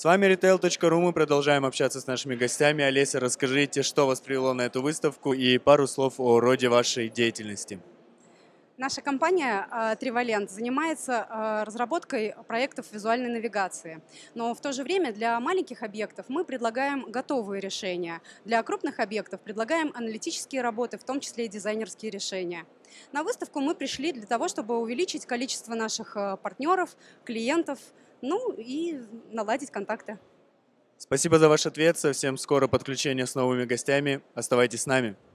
С вами retail.ru, мы продолжаем общаться с нашими гостями. Олеся, расскажите, что вас привело на эту выставку и пару слов о роде вашей деятельности. Наша компания Тривалент э, занимается э, разработкой проектов визуальной навигации. Но в то же время для маленьких объектов мы предлагаем готовые решения. Для крупных объектов предлагаем аналитические работы, в том числе и дизайнерские решения. На выставку мы пришли для того, чтобы увеличить количество наших э, партнеров, клиентов, ну и наладить контакты. Спасибо за ваш ответ. Совсем скоро подключение с новыми гостями. Оставайтесь с нами.